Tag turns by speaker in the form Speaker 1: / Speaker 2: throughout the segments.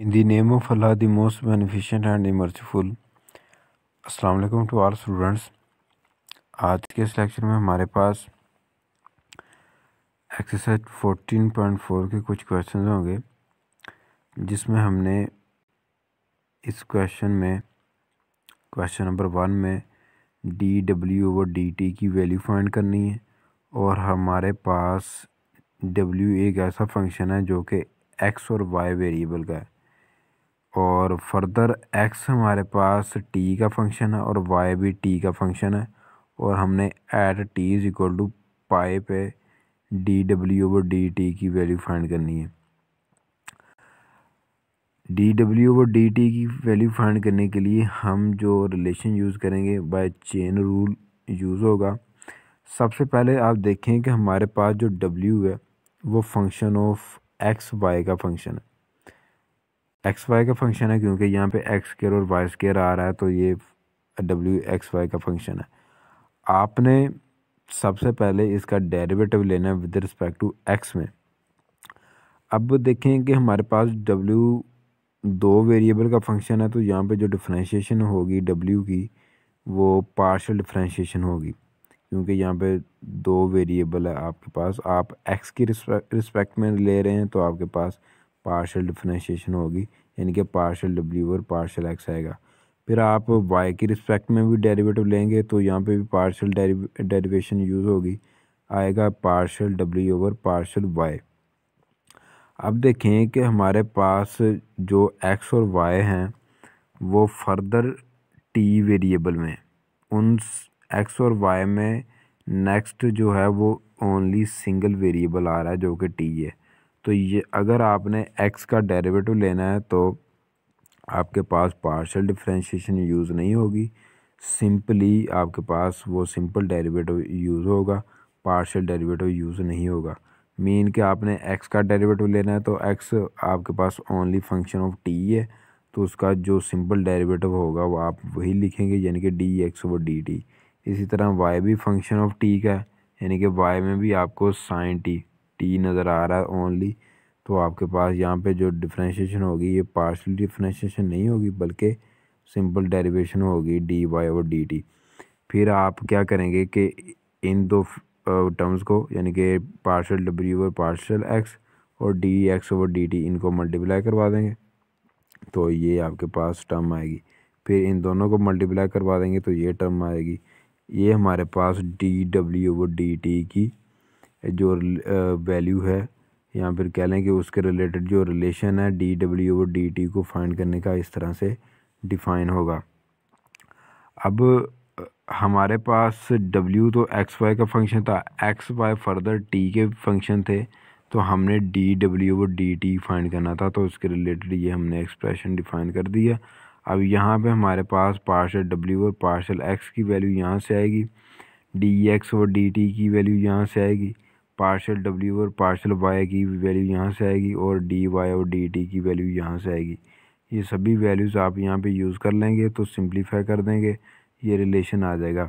Speaker 1: In the name of Allah, the most beneficent and the merciful. अस्सलाम वालेकुम to all students आज के इस लेक्चर में हमारे पास एक्सरसाइज फोर्टीन पॉइंट फोर के कुछ क्वेश्चन होंगे जिसमें हमने इस क्वेश्चन में क्वेश्चन नंबर वन में D W over D T की वैल्यू फाइंड करनी है और हमारे पास डब्ल्यू एक ऐसा फंक्शन है जो कि एक्स और वाई वेरिएबल का है और फर्दर एक्स हमारे पास टी का फंक्शन है और वाई भी टी का फंक्शन है और हमने at T is equal to pi पे D W over D T की वैल्यू फाइंड करनी है D W over D T की वैल्यू फाइंड करने के लिए हम जो रिलेशन यूज़ करेंगे बाय चेन रूल यूज़ होगा सबसे पहले आप देखें कि हमारे पास जो डब्ल्यू है वो फंक्शन ऑफ एक्स वाई का फंक्शन है एक्स वाई का फंक्शन है क्योंकि यहाँ पे एक्स स्केयर और वाई स्केयर आ रहा है तो ये डब्ल्यू एक्स वाई का फंक्शन है आपने सबसे पहले इसका डेरिवेटिव लेना है विद रिस्पेक्ट टू एक्स में अब देखें कि हमारे पास डब्ल्यू दो वेरिएबल का फंक्शन है तो यहाँ पे जो डिफ्रेंशिएशन होगी डब्ल्यू की वो पार्शल डिफ्रेंशिएशन होगी क्योंकि यहाँ पे दो वेरिएबल है आपके पास आप एक्स की रिस्पेक्ट में ले रहे हैं तो आपके पास पार्शल डिफ्रेंशिएशन होगी यानी कि पार्शल डब्ल्यू और पार्शल एक्स आएगा फिर आप वाई की रिस्पेक्ट में भी डेरिवेटिव लेंगे तो यहाँ पे भी पार्शल डेरिवेशन यूज़ होगी आएगा partial W over partial Y अब देखें कि हमारे पास जो एक्स और वाई हैं वो फर्दर टी वेरिएबल में उन एक्स और वाई में नेक्स्ट जो है वो ओनली सिंगल वेरिएबल आ रहा है जो कि टी है तो ये अगर आपने एक्स का डेरिवेटिव लेना है तो आपके पास पार्शल डिफ्रेंशिएशन यूज़ नहीं होगी सिंपली आपके पास वो सिंपल डेरिवेटिव यूज़ होगा पार्शल डेरिवेटिव यूज़ नहीं होगा मीन कि आपने एक्स का डेरिवेटिव लेना है तो एक्स आपके पास ओनली फंक्शन ऑफ टी है तो उसका जो सिंपल डेरिवेटिव होगा वो आप वही लिखेंगे यानी कि d x over D t इसी तरह वाई भी फंक्शन ऑफ टी का है यानी कि वाई में भी आपको साइन टी टी नज़र आ रहा है ओनली तो आपके पास यहाँ पे जो डिफ्रेंशिएशन होगी ये पार्शियल डिफ्रेंशिएशन नहीं होगी बल्कि सिंपल डेरिवेशन होगी डी वाई और डी टी फिर आप क्या करेंगे कि इन दो टर्म्स को यानी कि पार्शियल डब्ल्यू और पार्शियल एक्स और d x over D t इनको मल्टीप्लाई करवा देंगे तो ये आपके पास टर्म आएगी फिर इन दोनों को मल्टीप्लाई करवा देंगे तो ये टर्म आएगी ये हमारे पास d W over D T की जो वैल्यू है या फिर कह लें कि उसके रिलेटेड जो रिलेशन है डी डब्ल्यू और डी टी को फाइंड करने का इस तरह से डिफाइन होगा अब हमारे पास डब्ल्यू तो एक्स वाई का फंक्शन था एक्स वाई फर्दर टी के फंक्शन थे तो हमने डी डब्ल्यू और डी टी फाइंड करना था तो उसके रिलेटेड ये हमने एक्सप्रेशन डिफाइन कर दिया अब यहाँ पे हमारे पास पार्शल डब्ल्यू और पार्शल एक्स की वैल्यू यहाँ से आएगी डी एक्स और डी टी की वैल्यू यहाँ से आएगी पार्शल डब्ल्यू और पार्शल वाई की वैल्यू यहाँ से आएगी और डी वाई और डी टी की वैल्यू यहाँ से आएगी ये सभी वैल्यूज़ आप यहाँ पे यूज़ कर लेंगे तो सिंप्लीफाई कर देंगे ये रिलेशन आ जाएगा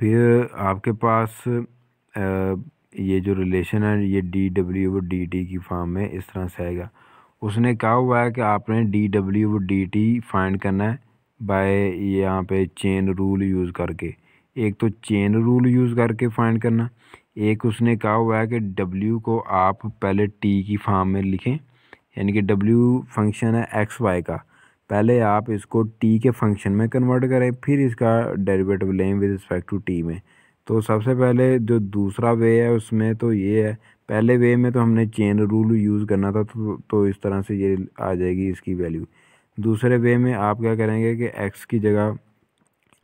Speaker 1: फिर आपके पास ये जो रिलेशन है ये डी डब्ल्यू और डी टी की फॉर्म में इस तरह से आएगा उसने कहा हुआ है कि आपने डी डब्ल्यू और डी टी फाइंड करना है बाय यहाँ पे चेन रूल यूज़ करके एक तो चेन रूल यूज़ करके फाइंड करना एक उसने कहा हुआ है कि डब्ल्यू को आप पहले टी की फार्म में लिखें यानी कि डब्ल्यू फंक्शन है एक्स वाई का पहले आप इसको टी के फंक्शन में कन्वर्ट करें फिर इसका डेरिवेटिव लें विद रिस्पेक्ट टू टी में तो सबसे पहले जो दूसरा वे है उसमें तो ये है पहले वे में तो हमने चेन रूल यूज़ करना था तो, तो इस तरह से ये आ जाएगी इसकी वैल्यू दूसरे वे में आप क्या करेंगे कि एक्स की जगह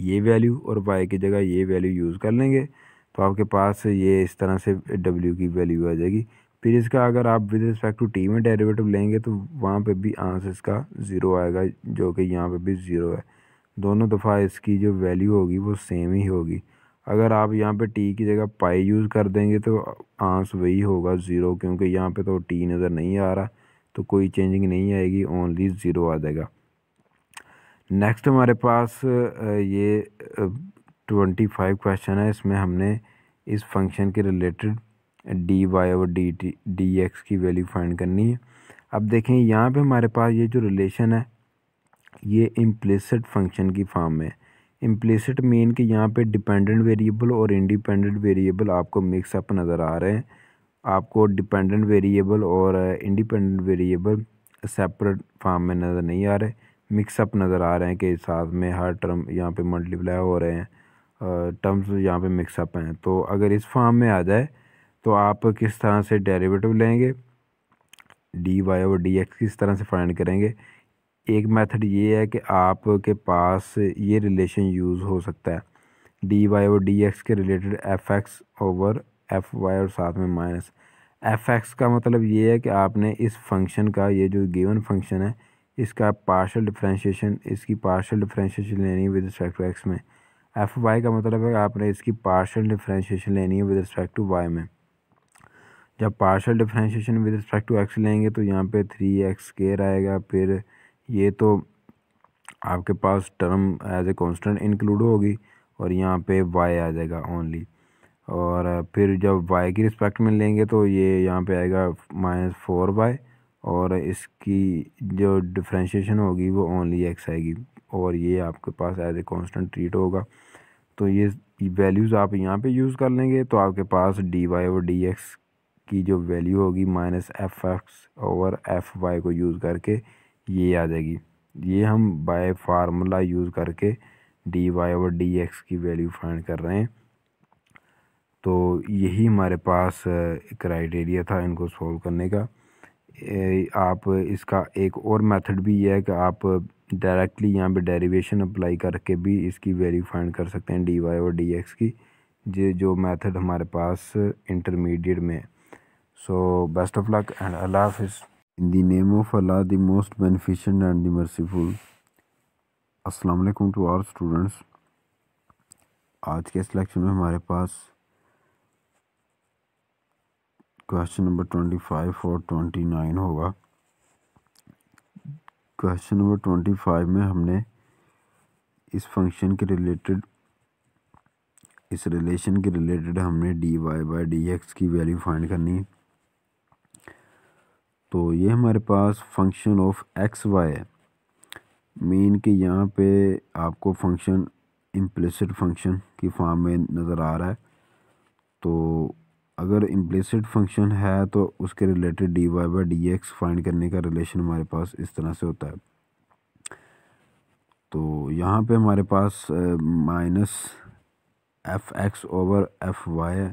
Speaker 1: ये वैल्यू और वाई की जगह ये वैल्यू यूज़ कर लेंगे तो आपके पास ये इस तरह से डब्ल्यू की वैल्यू आ जाएगी फिर इसका अगर आप विद रिस्पेक्ट टू टी में डेरिवेटिव लेंगे तो वहाँ पे भी आंसर इसका ज़ीरो आएगा जो कि यहाँ पे भी ज़ीरो है दोनों दफ़ा इसकी जो वैल्यू होगी वो सेम ही होगी अगर आप यहाँ पे टी की जगह पाई यूज़ कर देंगे तो आंस वही होगा ज़ीरो क्योंकि यहाँ पर तो टी नज़र नहीं आ रहा तो कोई चेंजिंग नहीं आएगी ओनली ज़ीरो आ जाएगा नेक्स्ट हमारे पास ये ट्वेंटी फाइव क्वेश्चन है इसमें हमने इस फंक्शन के रिलेटेड डी वाई और डी टी डी एक्स की वैल्यू फाइंड करनी है अब देखें यहाँ पे हमारे पास ये जो रिलेशन है ये इम्प्लिसिट फंक्शन की फॉर्म में इम्प्लिसिट मीन कि यहाँ पे डिपेंडेंट वेरिएबल और इंडिपेंडेंट वेरिएबल आपको मिक्स अप नज़र आ रहे हैं आपको डिपेंडेंट वेरिएबल और इंडिपेंडेंट वेरिएबल सेपरेट फार्म में नज़र नहीं आ रहे मिक्सअप नज़र आ रहे हैं कि साथ में हर टर्म यहाँ पे मल्टीप्लाई हो रहे हैं टर्म्स यहाँ पे मिक्सअप हैं तो अगर इस फॉर्म में आ जाए तो आप किस तरह से डेरिवेटिव लेंगे डी वाई और डी एक्स किस तरह से फाइंड करेंगे एक मेथड ये है कि आपके पास ये रिलेशन यूज़ हो सकता है डी वाई और डी एक्स के related f x over f y और साथ में माइनस एफ एक्स का मतलब ये है कि आपने इस फंक्शन का ये जो गिवन फंक्शन है इसका पार्शल डिफ्रेंशिएशन इसकी पार्शल डिफ्रेंशिएशन लेनी विद रिस्पेक्ट टू एक्स में एफ वाई का मतलब है आपने इसकी पार्शल डिफ्रेंशिएशन लेनी है विद रिस्पेक्ट टू वाई में जब partial differentiation with respect to x लेंगे तो यहाँ पे थ्री एक्स केयर आएगा फिर ये तो आपके पास term as a constant include होगी और यहाँ पे वाई आ जाएगा ओनली और फिर जब वाई की रिस्पेक्ट में लेंगे तो ये यहाँ पे आएगा माइनस फोर वाई और इसकी जो डिफ्रेंशिएशन होगी वो ओनली एक्स आएगी और ये आपके पास एज ए कॉन्स्टेंट ट्रीट होगा तो ये वैल्यूज़ आप यहाँ पे यूज़ कर लेंगे तो आपके पास डी वाई और डी एक्स की जो वैल्यू होगी minus f x over f y को यूज़ करके ये आ जाएगी ये हम बाय फार्मूला यूज़ करके डी वाई और डी एक्स की वैल्यू फाइंड कर रहे हैं तो यही हमारे पास क्राइटेरिया था इनको सॉल्व करने का आप इसका एक और मेथड भी है कि आप डायरेक्टली यहाँ पे डेरिवेशन अप्लाई करके भी इसकी वैल्यू फाइंड कर सकते हैं डी वाई और डी एक्स की जो जो मेथड हमारे पास इंटरमीडिएट में है so best of luck and Allah हाफिज़ in the name of Allah the most beneficent and the merciful अस्सलाम वालेकुम टू आर स्टूडेंट्स आज के इस लेक्चर में हमारे पास क्वेश्चन नंबर ट्वेंटी फाइव और ट्वेंटी नाइन होगा क्वेश्चन नंबर ट्वेंटी फाइव में हमने इस फंक्शन के रिलेटेड इस रिलेशन के रिलेटेड हमने d y by d x की वैल्यू फाइंड करनी है तो ये हमारे पास फंक्शन ऑफ एक्स वाई है मीन कि यहाँ पे आपको फंक्शन इम्प्लिसिट फंक्शन की फॉर्म में नज़र आ रहा है तो अगर इम्प्लिसिट फंक्शन है तो उसके related d y by d x find करने का रिलेशन हमारे पास इस तरह से होता है तो यहाँ पे हमारे पास minus f x over f y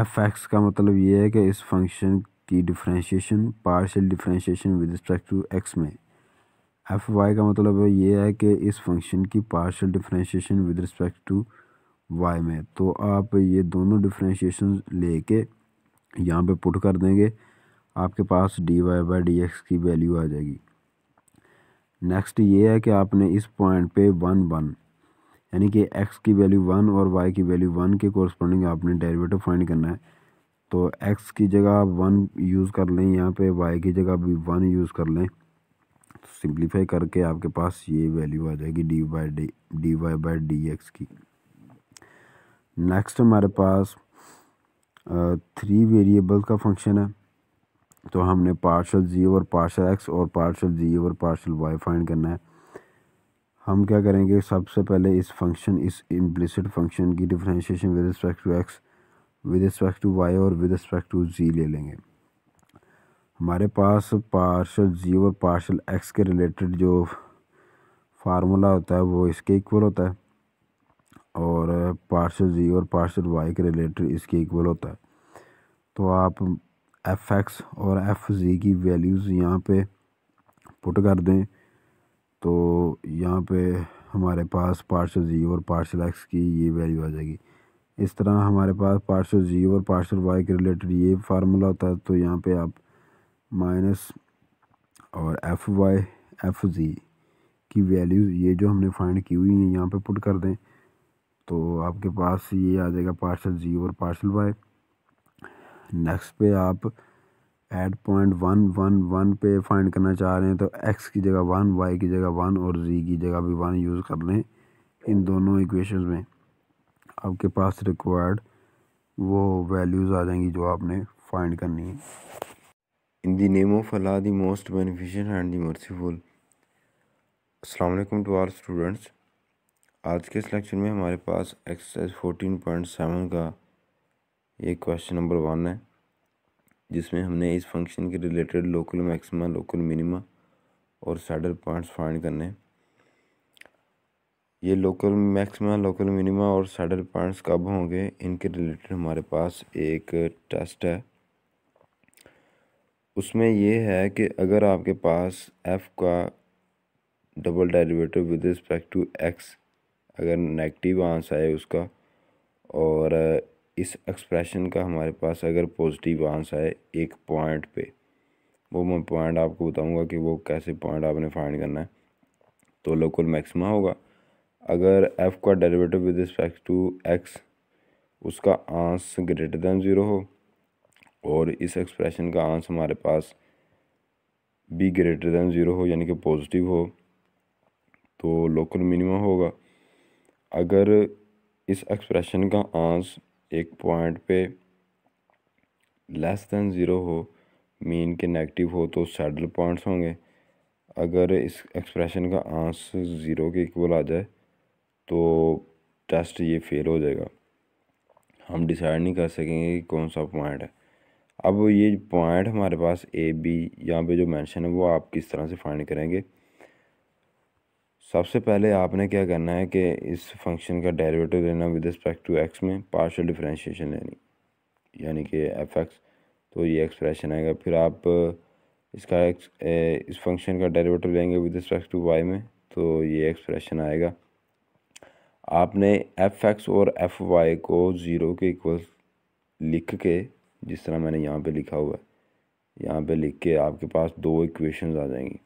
Speaker 1: f x का मतलब ये है कि इस फंक्शन की differentiation partial differentiation with respect to x में एफ वाई का मतलब ये है कि इस फंक्शन की partial differentiation with respect to Y में तो आप ये दोनों डिफ्रेंशिएशन लेके यहाँ पे पुट कर देंगे आपके पास d y by d x की वैल्यू आ जाएगी नेक्स्ट ये है कि आपने इस पॉइंट पे वन वन यानी कि एक्स की वैल्यू वन और वाई की वैल्यू वन के कॉरस्पॉन्डिंग आपने डेरिवेटिव फाइंड करना है तो एक्स की जगह आप वन यूज़ कर लें यहाँ पे वाई की जगह भी वन यूज़ कर लें तो सिंप्लीफाई करके आपके पास ये वैल्यू आ जाएगी d by d d y by d x की नेक्स्ट हमारे पास थ्री वेरिएबल का फंक्शन है तो हमने partial z over partial x और partial z over partial y find करना है हम क्या करेंगे सबसे पहले इस फंक्शन इस इम्प्लिसिट फंक्शन की differentiation with respect to x with respect to y और विद रिस्पेक्ट टू जी ले लेंगे हमारे पास पार्शल जी और पार्शल एक्स के रिलेटेड जो फार्मूला होता है वो इसके इक्वल होता है और पार्शल जी और पार्शल वाई के रिलेटेड इसके इक्वल होता है तो आप एफ एक्स और एफ जी की वैल्यूज़ यहाँ पे पुट कर दें तो यहाँ पे हमारे पास पार्शल जी और पार्शल एक्स की ये वैल्यू आ जाएगी इस तरह हमारे पास पार्शल जी और पार्शल वाई के रिलेटेड ये फार्मूला होता है तो यहाँ पे आप माइनस और एफ वाई एफ जी की वैल्यूज़ ये जो हमने फाइंड की हुई है यहाँ पे पुट कर दें तो आपके पास ये आ जाएगा पार्सल जी और पार्सल वाई नेक्स्ट पे आप at point one one one पे फाइंड करना चाह रहे हैं तो एक्स की जगह वन वाई की जगह वन और जी की जगह भी वन यूज़ कर लें इन दोनों इक्वेशन में आपके पास रिक्वायर्ड वो वैल्यूज़ आ जाएंगी जो आपने फाइंड करनी है in the name of Allah the most beneficial and the merciful असलम टू आर स्टूडेंट्स आज के इस लेक्चर में हमारे पास एक्सरसाइज फोर्टीन पॉइंट सेवन का ये क्वेश्चन नंबर वन है जिसमें हमने इस फंक्शन के related local maxima local minima और सैडल पॉइंट्स फाइंड करने हैं ये लोकल मैक्सिमा लोकल मिनिमा और सैडल पॉइंट्स कब होंगे इनके रिलेटेड हमारे पास एक टेस्ट है उसमें ये है कि अगर आपके पास एफ़ का double derivative with respect to x अगर नेगेटिव आंस आए उसका और इस एक्सप्रेशन का हमारे पास अगर पॉजिटिव आंस आए एक पॉइंट पे वो मैं पॉइंट आपको बताऊंगा कि वो कैसे पॉइंट आपने फाइंड करना है तो लोकल मैक्सिमा होगा अगर एफ़ का derivative with respect to x उसका आंस ग्रेटर दैन ज़ीरो हो और इस एक्सप्रेशन का आंस हमारे पास बी ग्रेटर दैन ज़ीरो हो यानी कि पॉजिटिव हो तो लोकल मिनिमम होगा अगर इस एक्सप्रेशन का आंस एक पॉइंट पे लेस दैन ज़ीरो हो मीन के नेगेटिव हो तो सैडल पॉइंट्स होंगे अगर इस एक्सप्रेशन का आंस ज़ीरो के इक्वल आ जाए तो टेस्ट ये फेल हो जाएगा हम डिसाइड नहीं कर सकेंगे कि कौन सा पॉइंट है अब ये पॉइंट हमारे पास ए बी यहाँ पे जो मेंशन है वो आप किस तरह से फाइंड करेंगे सबसे पहले आपने क्या करना है कि इस फंक्शन का डेरिवेटिव लेना विद रिस्पेक्ट टू एक्स में पार्शल डिफरेंशिएशन लेनी यानी कि एफ एक्स तो ये एक्सप्रेशन आएगा फिर आप इसका एक्स इस फंक्शन का डेरिवेटिव लेंगे विद रिस्पेक्ट टू वाई में तो ये एक्सप्रेशन आएगा आपने एफ एक्स और एफ वाई को ज़ीरो के इक्वल लिख के जिस तरह मैंने यहाँ पर लिखा हुआ है यहाँ पर लिख के आपके पास दो इक्वेशन आ जाएंगी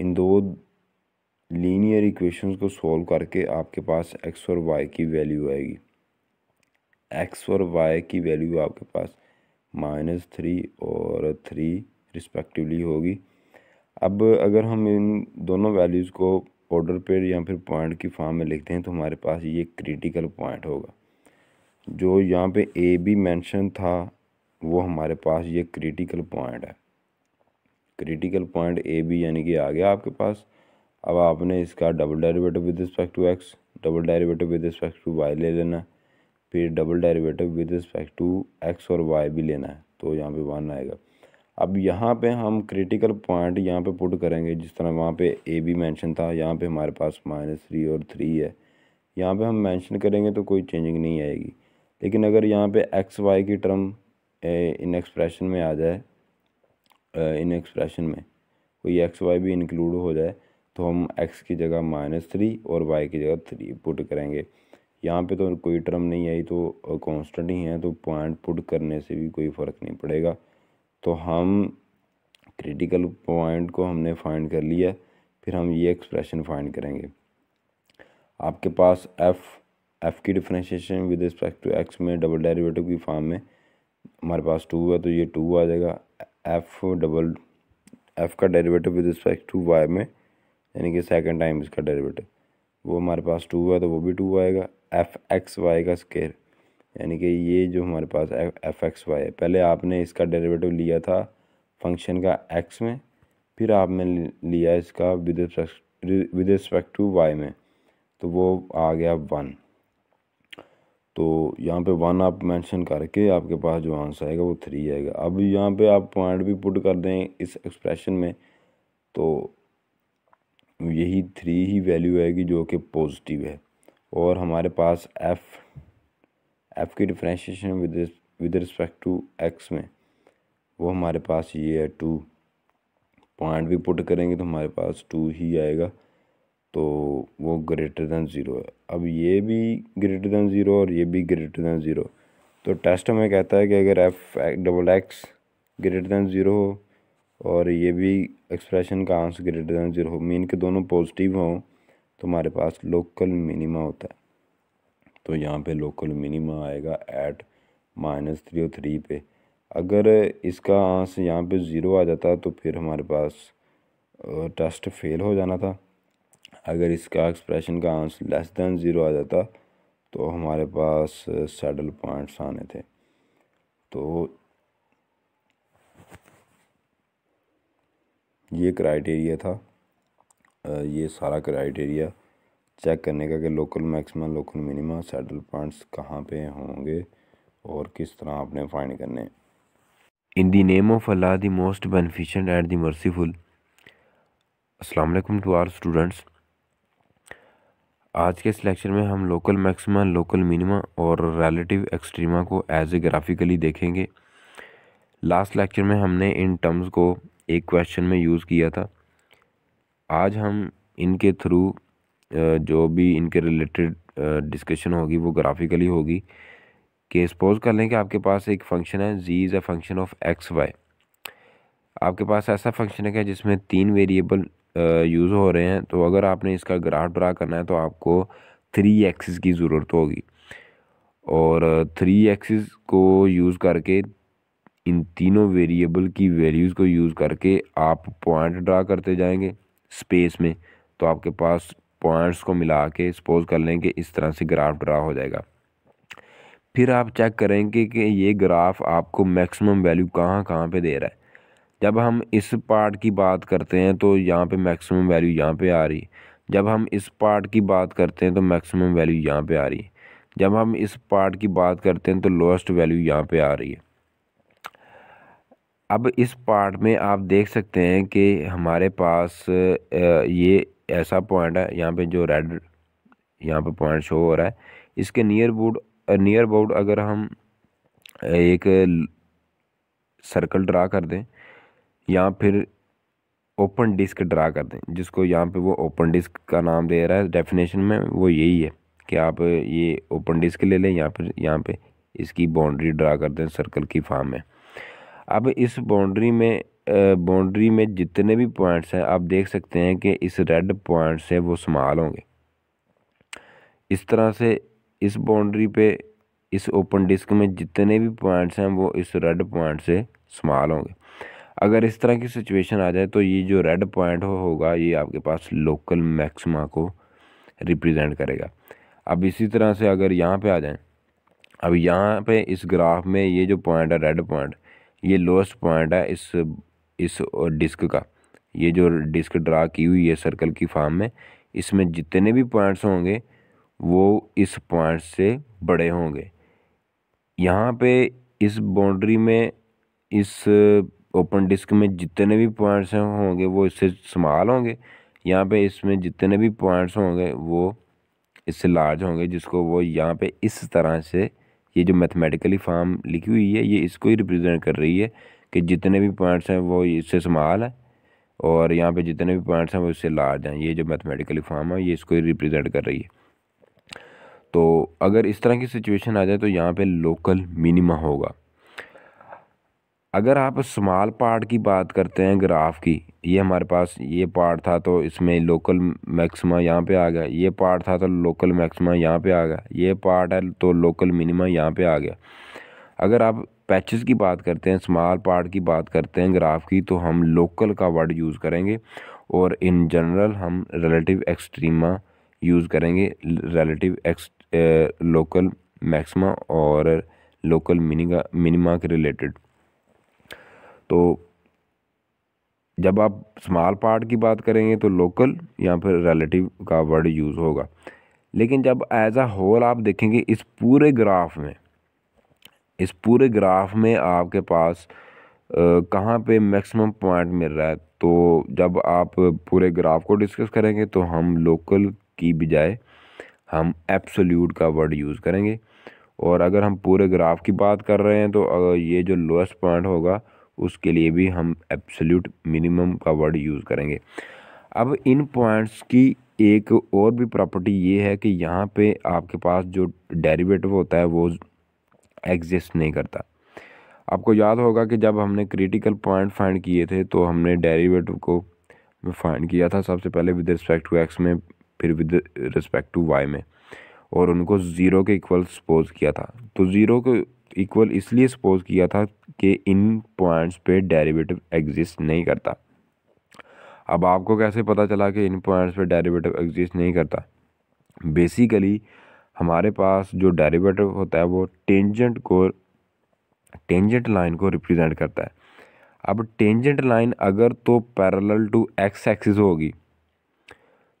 Speaker 1: इन दो लीनियर इक्वेशंस को सॉल्व करके आपके पास एक्स और वाई की वैल्यू आएगी एक्स और वाई की वैल्यू आपके पास माइनस थ्री और थ्री रिस्पेक्टिवली होगी अब अगर हम इन दोनों वैल्यूज़ को ऑर्डर पर या फिर पॉइंट की फॉर्म में लिखते हैं तो हमारे पास ये क्रिटिकल पॉइंट होगा जो यहाँ पे ए बी मेंशन था वो हमारे पास ये क्रिटिकल पॉइंट है क्रिटिकल पॉइंट ए बी यानी कि आ गया आपके पास अब आपने इसका double derivative with respect to x double derivative with respect to y ले लेना फिर double derivative with respect to x और वाई भी लेना है तो यहाँ पे वन आएगा अब यहाँ पे हम क्रिटिकल पॉइंट यहाँ पे पुट करेंगे जिस तरह वहाँ पे ए बी मेंशन था यहाँ पे हमारे पास माइनस थ्री और थ्री है यहाँ पे हम मेंशन करेंगे तो कोई चेंजिंग नहीं आएगी लेकिन अगर यहाँ पे एक्स वाई की टर्म इन एक्सप्रेशन में आ जाए इन एक्सप्रेशन में कोई एक्स वाई भी इंक्लूड हो जाए तो हम एक्स की जगह माइनस थ्री और वाई की जगह थ्री पुट करेंगे यहाँ पे तो कोई टर्म नहीं आई तो कांस्टेंट ही है तो पॉइंट पुट करने से भी कोई फ़र्क नहीं पड़ेगा तो हम क्रिटिकल पॉइंट को हमने फाइंड कर लिया फिर हम ये एक्सप्रेशन फाइंड करेंगे आपके पास एफ़ एफ़ की differentiation with respect to x में डबल डेरिवेटिव की फॉर्म में हमारे पास टू है तो ये टू आ जाएगा एफ़ डबल एफ़ का derivative with respect to Y में यानी कि सेकेंड टाइम इसका डेरिवेटिव वो हमारे पास टू है तो वो भी टू आएगा एफ एक्स वाई का स्केयर यानी कि ये जो हमारे पास एफ एक्स वाई है पहले आपने इसका डेरिवेटिव लिया था फंक्शन का एक्स में फिर आपने लिया इसका with with respect to Y में तो वो आ गया वन तो यहाँ पे वन आप मेंशन करके आपके पास जो आंसर आएगा वो थ्री आएगा अब यहाँ पे आप पॉइंट भी पुट कर दें इस एक्सप्रेशन में तो यही थ्री ही वैल्यू आएगी जो कि पॉजिटिव है और हमारे पास एफ़ एफ़ की differentiation with with respect to x में वो हमारे पास ये है टू पॉइंट भी पुट करेंगे तो हमारे पास टू ही आएगा तो वो ग्रेटर दैन ज़ीरो है अब ये भी ग्रेटर दैन ज़ीरो और ये भी ग्रेटर दैन ज़ीरो तो टेस्ट हमें कहता है कि अगर f double x greater than zero हो और ये भी एक्सप्रेशन का आंसर ग्रेटर देन जीरो हो मीन के दोनों पॉजिटिव हों तो हमारे पास लोकल मिनिमा होता है तो यहाँ पे लोकल मिनिमा आएगा एट माइनस थ्री और थ्री पे अगर इसका आंसर यहाँ पे ज़ीरो आ जाता तो फिर हमारे पास टेस्ट फेल हो जाना था अगर इसका एक्सप्रेशन का आंसर लेस दैन ज़ीरो आ जाता तो हमारे पास सैडल पॉइंट्स आने थे तो ये क्राइटेरिया था ये सारा क्राइटेरिया चेक करने का कि local maximum local minimum saddle points कहाँ पे होंगे और किस तरह आपने फाइंड करने in the name of Allah the most beneficent and the merciful अस्सलाम वालेकुम टू आर स्टूडेंट्स आज के इस लेक्चर में हम लोकल मैक्सिमा लोकल मिनिमा और रिलेटिव एक्सट्रीमा को एज ए ग्राफिकली देखेंगे लास्ट लेक्चर में हमने इन टर्म्स को एक क्वेश्चन में यूज़ किया था आज हम इनके थ्रू जो भी इनके रिलेटेड डिस्कशन होगी वो ग्राफिकली होगी कि सपोज़ कर लें कि आपके पास एक फंक्शन है z is a function of x y आपके पास ऐसा फंक्शन है जिसमें तीन वेरिएबल यूज़ हो रहे हैं तो अगर आपने इसका ग्राफ ड्रा करना है तो आपको थ्री एक्सिस की ज़रूरत होगी और थ्री एक्सिस को यूज़ करके इन तीनों वेरिएबल की वैल्यूज़ को यूज़ करके आप पॉइंट ड्रा करते जाएंगे स्पेस में तो आपके पास पॉइंट्स को मिला के सपोज कर लें कि इस तरह से ग्राफ ड्रा हो जाएगा फिर आप चेक करेंगे कि ये ग्राफ आपको मैक्सिमम वैल्यू कहाँ कहाँ पे दे रहा है जब हम इस पार्ट की बात करते हैं तो यहाँ पे मैक्सिमम वैल्यू यहाँ पे आ रही जब हम इस पार्ट की बात करते हैं तो मैक्सिमम वैल्यू तो यहाँ पे आ रही है जब हम इस पार्ट की बात करते हैं तो लोएस्ट वैल्यू यहाँ पे आ रही है अब इस पार्ट में आप देख सकते हैं कि हमारे पास ये ऐसा पॉइंट है यहाँ पे जो रेड यहाँ पे पॉइंट शो हो रहा है इसके नियर बोर्ड नियर बोर्ड अगर हम एक सर्कल ड्रा कर दें या फिर ओपन डिस्क ड्रा कर दें जिसको यहाँ पे वो ओपन डिस्क का नाम दे रहा है डेफिनेशन में वो यही है कि आप ये ओपन डिस्क ले लें या फिर यहाँ पे इसकी बाउंड्री ड्रा कर दें सर्कल की फार्म में अब इस बाउंड्री में बाउंड्री में जितने भी पॉइंट्स हैं आप देख सकते हैं कि इस रेड पॉइंट से वो स्माल होंगे इस तरह से इस बाउंड्री पे इस ओपन डिस्क में जितने भी पॉइंट्स हैं वो इस रेड पॉइंट से स्माल होंगे अगर इस तरह की सिचुएशन आ जाए तो ये जो रेड पॉइंट हो होगा ये आपके पास लोकल मैक्सिमा को रिप्रेजेंट करेगा अब इसी तरह से अगर यहाँ पे आ जाएं अब यहाँ पे इस ग्राफ में ये जो पॉइंट है रेड पॉइंट ये लोएस्ट पॉइंट है इस इस डिस्क का ये जो डिस्क ड्रा की हुई है सर्कल की फार्म में इसमें जितने भी पॉइंट्स होंगे वो इस पॉइंट से बड़े होंगे यहाँ पे इस बाउंड्री में इस ओपन डिस्क में जितने भी पॉइंट्स होंगे वो इससे स्मॉल होंगे यहाँ पे इसमें जितने भी पॉइंट्स होंगे वो इससे लार्ज होंगे जिसको वो यहाँ पे इस तरह से ये जो मैथमेटिकली फार्म लिखी हुई है ये इसको ही रिप्रेजेंट कर रही है कि जितने भी पॉइंट्स हैं वो इससे स्मॉल है और यहाँ पे जितने भी पॉइंट्स हैं वो इससे लार्ज हैं ये जो मैथमेटिकली फार्म है ये इसको ही रिप्रेजेंट कर रही है तो अगर इस तरह की सिचुएशन आ जाए तो यहाँ पे लोकल मिनिमा होगा अगर आप स्मॉल पार्ट की बात करते हैं ग्राफ की ये हमारे पास ये पार्ट था तो इसमें लोकल मैक्सिमा यहाँ पे आ गया ये पार्ट था तो लोकल मैक्सिमा यहाँ पे आ गया ये पार्ट है तो लोकल मिनिमा यहाँ पे आ गया अगर आप पैचेस की बात करते हैं स्मॉल पार्ट की बात करते हैं ग्राफ की तो हम लोकल का वर्ड यूज़ करेंगे और इन जनरल हम रिलेटिव एक्सट्रीमा यूज़ करेंगे रिलेटिव एक्स लोकल मैक्सिमा और लोकल मिनिमा के रिलेटेड तो जब आप स्मॉल पार्ट की बात करेंगे तो लोकल या फिर रिलेटिव का वर्ड यूज़ होगा लेकिन जब एज आ होल आप देखेंगे इस पूरे ग्राफ में इस पूरे ग्राफ में आपके पास कहाँ पे मैक्सिमम पॉइंट मिल रहा है तो जब आप पूरे ग्राफ को डिस्कस करेंगे तो हम लोकल की बजाय हम एब्सोल्यूट का वर्ड यूज़ करेंगे और अगर हम पूरे ग्राफ की बात कर रहे हैं तो ये जो लोएस्ट पॉइंट होगा उसके लिए भी हम एब्सोल्यूट मिनिमम का वर्ड यूज़ करेंगे अब इन पॉइंट्स की एक और भी प्रॉपर्टी ये है कि यहाँ पे आपके पास जो डेरिवेटिव होता है वो एग्जिस्ट नहीं करता आपको याद होगा कि जब हमने क्रिटिकल पॉइंट फाइंड किए थे तो हमने डेरिवेटिव को फाइंड किया था सबसे पहले विद रिस्पेक्ट टू एक्स में फिर विद रिस्पेक्ट टू वाई में और उनको ज़ीरो के इक्वल सपोज किया था तो ज़ीरो के इक्वल इसलिए सपोज किया था कि इन पॉइंट्स पे डेरिवेटिव एग्जिस्ट नहीं करता अब आपको कैसे पता चला कि इन पॉइंट्स पे डेरिवेटिव एग्जिस्ट नहीं करता बेसिकली हमारे पास जो डेरिवेटिव होता है वो टेंजेंट को टेंजेंट लाइन को रिप्रेजेंट करता है अब टेंजेंट लाइन अगर तो पैरेलल टू एक्स एक्सिस होगी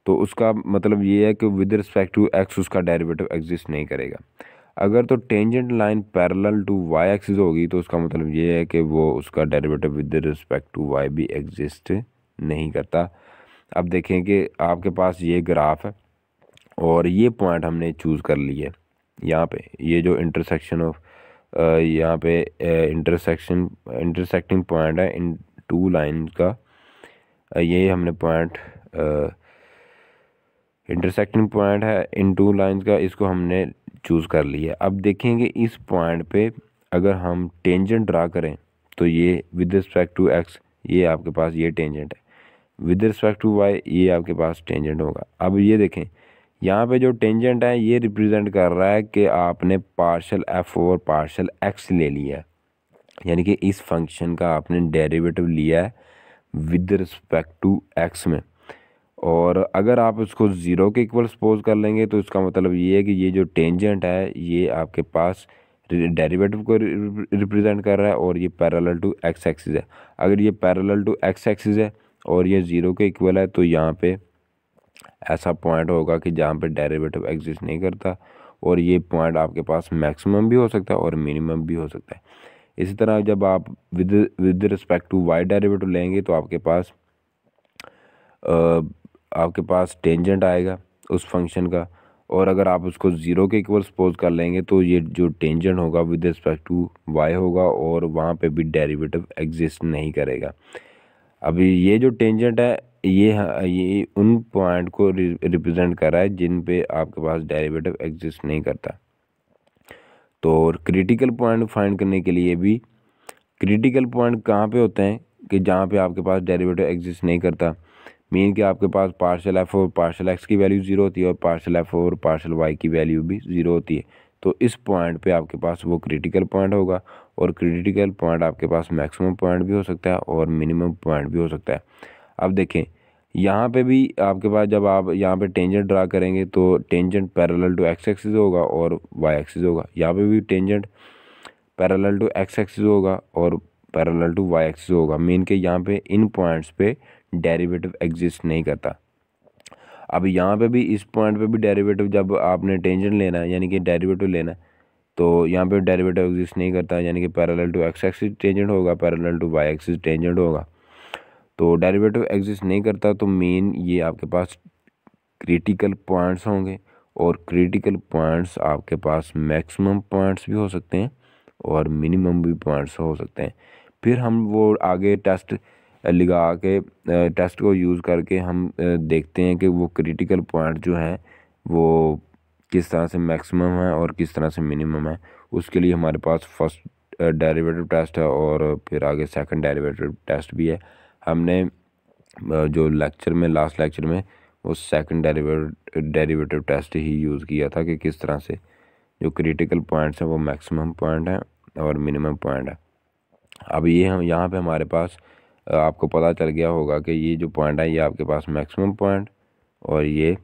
Speaker 1: तो उसका मतलब ये है कि विद रिस्पेक्ट टू एक्स उसका डेरिवेटिव एग्जिस्ट नहीं करेगा अगर तो tangent line parallel to y axis होगी तो उसका मतलब ये है कि वो उसका derivative with respect to y भी एग्जिस्ट नहीं करता अब देखें कि आपके पास ये ग्राफ है और ये पॉइंट हमने चूज़ कर ली है यहाँ पे ये जो इंटरसेक्शन ऑफ यहाँ पे इंटरसेक्शन इंटरसेक्टिंग पॉइंट है इन टू लाइन का ये हमने पॉइंट इंटरसेक्टिंग पॉइंट है इन टू लाइंस का इसको हमने चूज़ कर लिया अब देखेंगे इस पॉइंट पे अगर हम टेंजेंट ड्रा करें तो ये विद रिस्पेक्ट टू एक्स ये आपके पास ये टेंजेंट है विद रिस्पेक्ट टू वाई ये आपके पास टेंजेंट होगा अब ये देखें यहाँ पे जो टेंजेंट है ये रिप्रेजेंट कर रहा है कि आपने partial f over partial x ले लिया यानी कि इस फंक्शन का आपने डेरिवेटिव लिया है विद रिस्पेक्ट टू एक्स में और अगर आप इसको ज़ीरो के इक्वल सपोज कर लेंगे तो इसका मतलब ये है कि ये जो टेंजेंट है ये आपके पास डेरिवेटिव को रिप्रेजेंट कर रहा है और ये पैरेलल टू एक्स एक्सिस है अगर ये पैरेलल टू एक्स एक्सिस है और ये ज़ीरो के इक्वल है तो यहाँ पे ऐसा पॉइंट होगा कि जहाँ पे डेरिवेटिव एग्जिस्ट नहीं करता और ये पॉइंट आपके पास मैक्सिमम भी हो सकता है और मिनिमम भी हो सकता है इसी तरह जब आप with with respect to y derivative लेंगे तो आपके पास आपके पास टेंजेंट आएगा उस फंक्शन का और अगर आप उसको ज़ीरो के इक्वल सपोज कर लेंगे तो ये जो टेंजेंट होगा विद रिस्पेक्ट टू वाई होगा और वहाँ पे भी डेरिवेटिव एग्जिस्ट नहीं करेगा अभी ये जो टेंजेंट है ये हाँ, ये उन पॉइंट को रिप्रेजेंट कर रहा है जिन पे आपके पास डेरिवेटिव एग्जिस्ट नहीं करता तो क्रिटिकल पॉइंट फाइंड करने के लिए भी क्रिटिकल पॉइंट कहाँ पर होते हैं कि जहाँ पर आपके पास डेरीवेटिव एग्जिस्ट नहीं करता मीन कि आपके पास पार्सल एफ और पार्सल एक्स की वैल्यू ज़ीरो होती है और पार्सल एफ और पार्सल वाई की वैल्यू भी ज़ीरो होती है तो इस पॉइंट पे आपके पास वो क्रिटिकल पॉइंट होगा और क्रिटिकल पॉइंट आपके पास मैक्सिमम पॉइंट भी हो सकता है और मिनिमम पॉइंट भी हो सकता है अब देखें यहाँ पे भी आपके पास जब आप यहाँ पे टेंजेंट ड्रा करेंगे तो tangent parallel to x axis होगा और वाई एक्सिस होगा यहाँ पे भी tangent parallel to x axis होगा और पैरेलल टू वाई एक्सिस होगा मीन के यहाँ पे इन पॉइंट्स पे डेरिवेटिव एग्जिस्ट नहीं करता अब यहाँ पे भी इस पॉइंट पे भी डेरिवेटिव जब आपने टेंजन लेना है यानी कि डेरिवेटिव लेना है तो यहाँ पे डेरिवेटिव एग्जिस्ट नहीं करता यानी कि parallel to x axis tangent होगा parallel to y axis tangent होगा तो डेरिवेटिव एग्जिस्ट नहीं करता तो मेन ये आपके पास क्रिटिकल पॉइंट्स होंगे और क्रिटिकल पॉइंट्स आपके पास मैक्सिमम पॉइंट्स भी हो सकते हैं और मिनिमम भी पॉइंट्स हो सकते हैं फिर हम वो आगे टेस्ट लगा के टेस्ट को यूज़ करके हम देखते हैं कि वो क्रिटिकल पॉइंट जो हैं वो किस तरह से मैक्सिमम है और किस तरह से मिनिमम है उसके लिए हमारे पास फर्स्ट डेरिवेटिव टेस्ट है और फिर आगे सेकंड डेरिवेटिव टेस्ट भी है हमने जो लेक्चर में लास्ट लेक्चर में वो सेकंड डेरिवेटिव डेरिवेटिव टेस्ट ही यूज़ किया था कि किस तरह से जो क्रिटिकल पॉइंट्स हैं वो मैक्सिमम पॉइंट हैं और मिनिमम पॉइंट है अब ये हम यहाँ पे हमारे पास आपको पता चल गया होगा कि ये जो पॉइंट है ये आपके पास मैक्सिमम पॉइंट और ये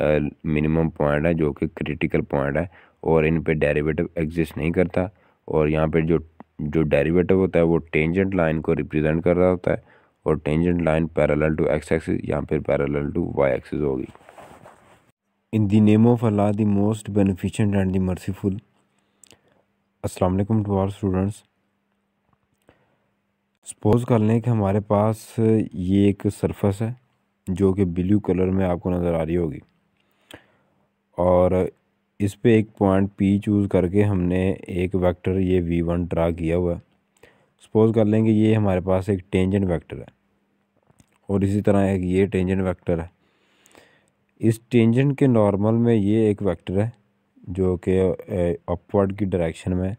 Speaker 1: मिनिमम पॉइंट है जो कि क्रिटिकल पॉइंट है और इन पे डेरिवेटिव एग्जिस्ट नहीं करता और यहाँ पे जो जो डेरिवेटिव होता है वो टेंजेंट लाइन को रिप्रेजेंट कर रहा होता है और tangent line parallel to x axis यहाँ पर पैरेलल टू वाई एक्सिस होगी in the name of Allah the most beneficent and the merciful असलम टू आर स्टूडेंट्स सपोज़ कर लें कि हमारे पास ये एक सरफेस है जो कि ब्लू कलर में आपको नज़र आ रही होगी और इस पे एक पॉइंट पी चूज़ करके हमने एक वेक्टर ये वी वन ड्रा किया हुआ है सपोज़ कर लें कि ये हमारे पास एक टेंजेंट वेक्टर है और इसी तरह एक ये टेंजेंट वेक्टर है इस टेंजेंट के नॉर्मल में ये एक वेक्टर है जो कि अपवर्ड की डायरेक्शन में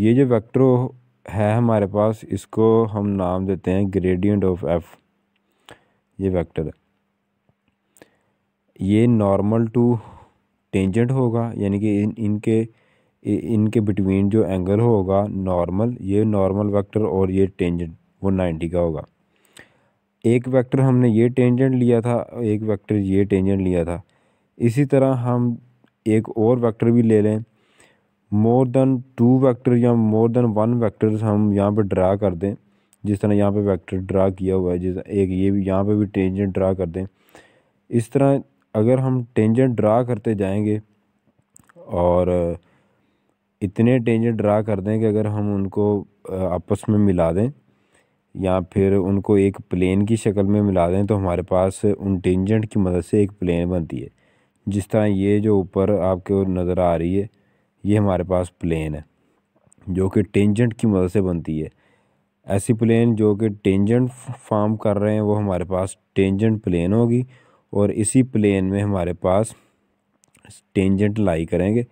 Speaker 1: ये जो वेक्टर है हमारे पास इसको हम नाम देते हैं ग्रेडियंट ऑफ एफ ये वेक्टर है ये नॉर्मल टू टेंजेंट होगा यानी कि इन इनके इनके बिटवीन जो एंगल होगा नॉर्मल ये नॉर्मल वेक्टर और ये टेंजेंट वो नाइन्टी का होगा एक वेक्टर हमने ये टेंजेंट लिया था एक वेक्टर ये टेंजेंट लिया था इसी तरह हम एक और वेक्टर भी ले लें मोर देन टू वैक्टर या मोर देन वन वैक्टर हम यहाँ पर ड्रा कर दें जिस तरह यहाँ पे वेक्टर ड्रा किया हुआ है जिस एक ये भी यहाँ पे भी टेंजेंट ड्रा कर दें इस तरह अगर हम टेंजेंट ड्रा करते जाएंगे और इतने टेंजेंट ड्रा कर दें कि अगर हम उनको आपस में मिला दें या फिर उनको एक प्लेन की शक्ल में मिला दें तो हमारे पास उन टेंजेंट की मदद से एक प्लेन बनती है जिस तरह ये जो ऊपर आपके नज़र आ रही है ये हमारे पास प्लेन है जो कि टेंजेंट की मदद से बनती है ऐसी प्लेन जो कि टेंजेंट फॉर्म कर रहे हैं वो हमारे पास टेंजेंट प्लेन होगी और इसी प्लेन में हमारे पास टेंजेंट लाई करेंगे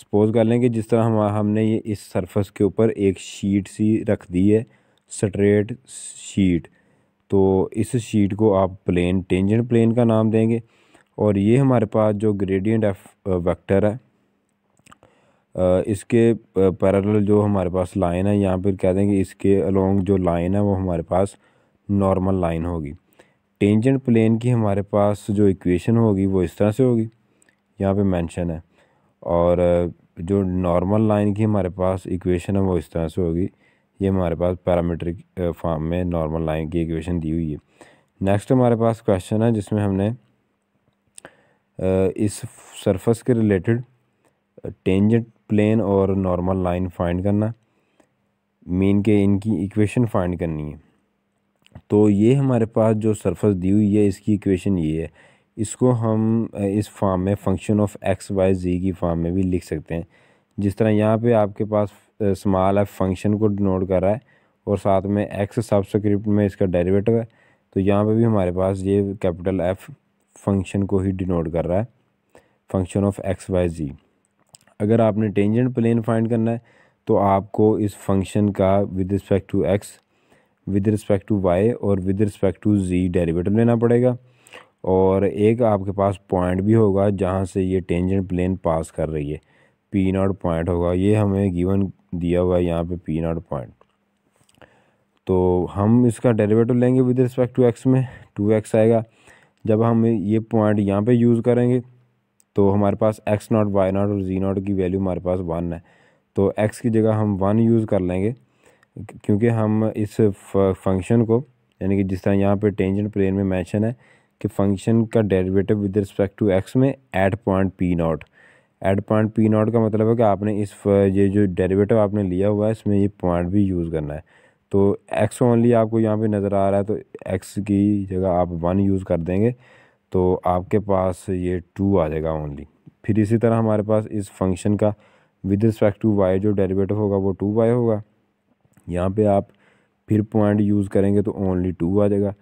Speaker 1: सपोज कर लेंगे जिस तरह हम हमने ये इस सरफेस के ऊपर एक शीट सी रख दी है स्ट्रेट शीट तो इस शीट को आप प्लेन टेंजेंट प्लेन का नाम देंगे और ये हमारे पास जो ग्रेडियंट एफ वैक्टर है इसके पैरेलल जो हमारे पास लाइन है यहाँ पर कह देंगे इसके अलोंग जो लाइन है वो हमारे पास नॉर्मल लाइन होगी टेंजेंट प्लेन की हमारे पास जो इक्वेशन होगी वो इस तरह से होगी यहाँ पे मेंशन है और जो नॉर्मल लाइन की हमारे पास इक्वेशन है वो इस तरह से होगी ये हमारे पास पैरामीट्रिक फॉर्म में नॉर्मल लाइन की इक्वेशन दी हुई है नेक्स्ट हमारे पास क्वेश्चन है जिसमें हमने इस सरफेस के रिलेटेड टेंजेंट प्लेन और नॉर्मल लाइन फाइंड करना मीन के इनकी इक्वेशन फाइंड करनी है तो ये हमारे पास जो सरफेस दी हुई है इसकी इक्वेशन ये है इसको हम इस फॉर्म में function of x y z की फॉर्म में भी लिख सकते हैं जिस तरह यहाँ पे आपके पास स्मॉल एफ फंक्शन को डिनोट कर रहा है और साथ में एक्स सबस्क्रिप्ट में इसका डेरिवेटिव है तो यहाँ पे भी हमारे पास ये कैपिटल एफ फंक्शन को ही डिनोट कर रहा है function of x y z अगर आपने टेंजेंट प्लेन फाइंड करना है तो आपको इस फंक्शन का with respect to x with respect to y और with respect to z derivative लेना पड़ेगा और एक आपके पास पॉइंट भी होगा जहाँ से ये टेंजेंट प्लेन पास कर रही है पी नॉट पॉइंट होगा ये हमें गिवन दिया हुआ है यहाँ पे पी नॉट पॉइंट तो हम इसका डेरिवेटिव लेंगे विद रिस्पेक्ट टू एक्स में टू एक्स आएगा जब हम ये पॉइंट यहाँ पे यूज़ करेंगे तो हमारे पास एक्स नॉट वाई नॉट और जी नॉट की वैल्यू हमारे पास वन है तो एक्स की जगह हम वन यूज़ कर लेंगे क्योंकि हम इस फंक्शन को यानी कि जिस तरह यहाँ पे टेंजेंट प्लेन में मैंशन है कि फंक्शन का derivative with respect to x में at point p nought at point p nought का मतलब है कि आपने इस ये जो डेरिवेटिव आपने लिया हुआ है इसमें ये पॉइंट भी यूज़ करना है तो एक्स ओनली आपको यहाँ पे नज़र आ रहा है तो एक्स की जगह आप वन यूज़ कर देंगे तो आपके पास ये टू आ जाएगा ओनली फिर इसी तरह हमारे पास इस फंक्शन का विद रिस्पेक्ट टू वाई जो डेरिवेटिव होगा वो टू वाई होगा यहाँ पे आप फिर पॉइंट यूज़ करेंगे तो ओनली टू आ जाएगा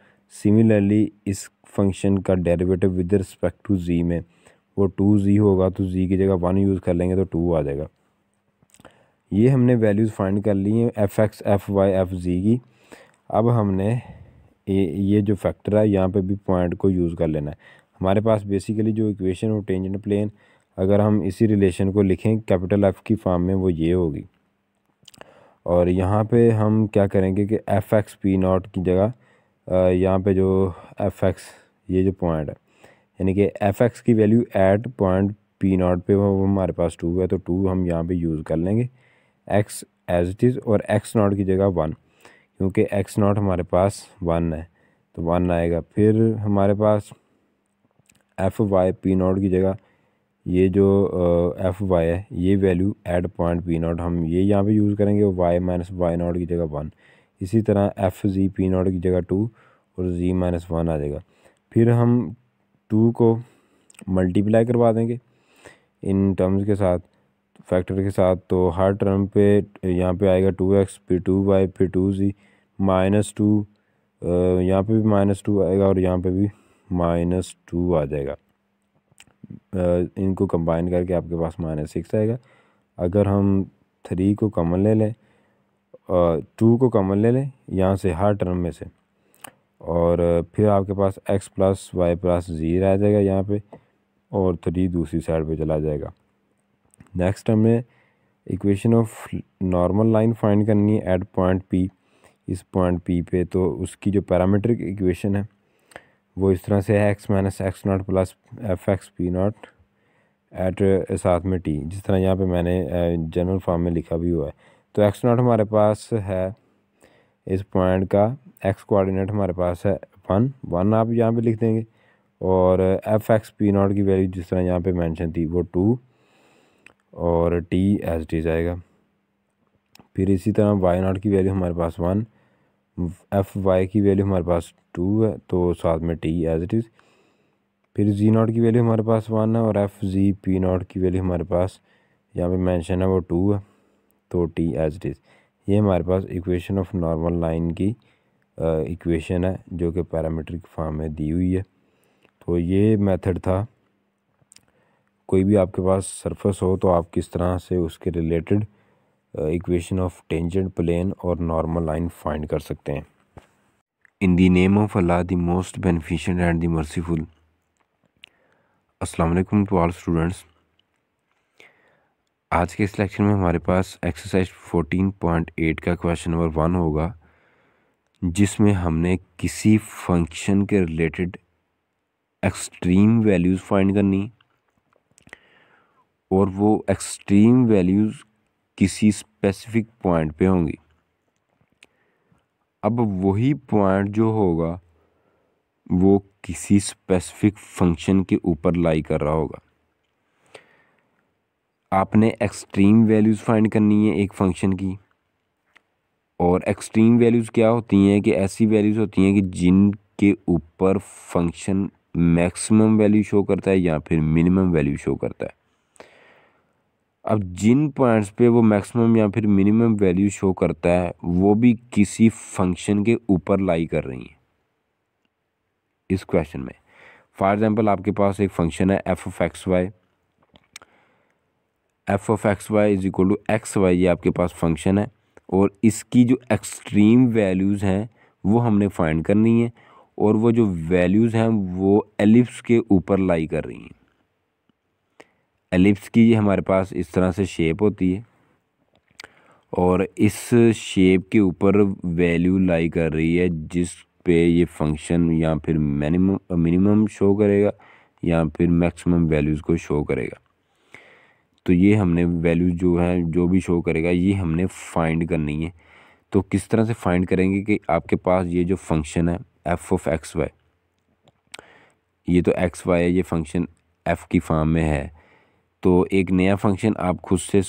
Speaker 1: सिमिलरली इस फंक्शन का derivative with respect to z में वो टू जी होगा तो जी की जगह वन यूज़ कर लेंगे तो टू आ जाएगा ये हमने वैल्यूज़ फाइंड कर ली हैं f x f y f z की अब हमने ये ये जो फैक्टर है यहाँ पे भी पॉइंट को यूज़ कर लेना है हमारे पास बेसिकली जो इक्वेशन हो टेंजेंट प्लेन अगर हम इसी रिलेशन को लिखें कैपिटल एफ़ की फॉर्म में वो ये होगी और यहाँ पे हम क्या करेंगे कि एफ़ एक्स पी नॉट की जगह यहाँ पे जो एफ़ एक्स ये जो पॉइंट है यानी कि एफ़ एक्स की value at point p nought पर वो हमारे पास टू है तो टू हम यहाँ पर यूज़ कर लेंगे एक्स एज इट इज़ और एक्स नॉट की जगह वन क्योंकि एक्स नॉट हमारे पास वन है तो वन आएगा फिर हमारे पास एफ वाई पी नॉट की जगह ये जो एफ वाई है ये value at point p nought हम ये यहाँ पे यूज़ करेंगे वाई माइनस वाई नॉट की जगह वन इसी तरह एफ जी पी नॉट की जगह टू और जी माइनस वन आ जाएगा फिर हम टू को मल्टीप्लाई करवा देंगे इन टर्म्स के साथ फैक्टर के साथ तो हर टर्म पे यहाँ पे आएगा टू एक्स फिर टू वाई फिर टू जी माइनस टू यहाँ पे भी माइनस टू आएगा और यहाँ पे भी माइनस टू आ जाएगा इनको कंबाइन करके आपके पास माइनस सिक्स आएगा अगर हम थ्री को कमन ले लें टू को कमन ले लें यहाँ से हर टर्म में से और फिर आपके पास x plus y plus zero आ जाएगा यहाँ पे और थ्री दूसरी साइड पे चला जाएगा नेक्स्ट हमें equation of normal line find करनी है एट पॉइंट पी इस पॉइंट पी पे तो उसकी जो पैरामीट्रिक इक्वेशन है वो इस तरह से है x minus x nought plus f x p nought at साथ में टी जिस तरह यहाँ पे मैंने जनरल uh, फॉर्म में लिखा भी हुआ है तो एक्स नॉट हमारे पास है इस पॉइंट का एक्स कोऑर्डिनेट हमारे पास है वन वन आप यहाँ पे लिख देंगे और एफ एक्स पी नॉट की वैल्यू जिस तरह यहाँ पे मेंशन थी वो टू और टी एस डी जाएगा फिर इसी तरह वाई नॉट की वैल्यू हमारे पास वन एफ वाई की वैल्यू हमारे पास टू है तो साथ में टी एज इट इज़ फिर जी नॉट की वैल्यू हमारे पास वन है और एफ जी पी नॉट की वैल्यू हमारे पास यहाँ पे मेंशन है वो टू है तो टी एज इट इज़ ये हमारे पास इक्वेशन ऑफ नॉर्मल लाइन की इक्वेशन है जो कि पैरामीट्रिक फॉर्म में दी हुई है तो ये मेथड था कोई भी आपके पास सरफेस हो तो आप किस तरह से उसके related equation of tangent plane और नॉर्मल लाइन फाइंड कर सकते हैं in the name of Allah the most beneficial and the merciful अस्सलाम वालेकुम टू ऑल स्टूडेंट्स आज के इस लेक्चर में हमारे पास एक्सरसाइज 14.8 का क्वेश्चन नंबर वन होगा जिसमें हमने किसी फंक्शन के रिलेटेड एक्सट्रीम वैल्यूज़ फाइंड करनी और वो एक्सट्रीम वैल्यूज़ किसी स्पेसिफिक पॉइंट पे होंगी अब वही पॉइंट जो होगा वो किसी स्पेसिफिक फंक्शन के ऊपर लाई कर रहा होगा आपने एक्सट्रीम वैल्यूज़ फाइंड करनी है एक फ़ंक्शन की और एक्सट्रीम वैल्यूज़ क्या होती हैं कि ऐसी वैल्यूज़ होती हैं कि जिनके ऊपर फंक्शन मैक्सिमम वैल्यू शो करता है या फिर मिनिमम वैल्यू शो करता है अब जिन पॉइंट्स पे वो मैक्सिमम या फिर मिनिमम वैल्यू शो करता है वो भी किसी फंक्शन के ऊपर लाई कर रही हैं इस क्वेश्चन में फॉर एग्ज़ाम्पल आपके पास एक फंक्शन है f of x y f of x y is equal to x y ये आपके पास फंक्शन है और इसकी जो एक्सट्रीम वैल्यूज़ हैं वो हमने फाइंड करनी है और वो जो वैल्यूज़ हैं वो एलिप्स के ऊपर लाई कर रही हैं एलिप्स की हमारे पास इस तरह से शेप होती है और इस शेप के ऊपर वैल्यू लाई कर रही है जिस पे ये फंक्शन या फिर मिनिमम मिनिमम शो करेगा या फिर मैक्सिमम वैल्यूज़ को शो करेगा तो ये हमने वैल्यू जो है जो भी शो करेगा ये हमने फाइंड करनी है तो किस तरह से फाइंड करेंगे कि आपके पास ये जो फंक्शन है एफ ऑफ एक्स वाई ये तो एक्स वाई है ये फंक्शन एफ़ की फार्म में है तो एक नया फंक्शन आप खुद से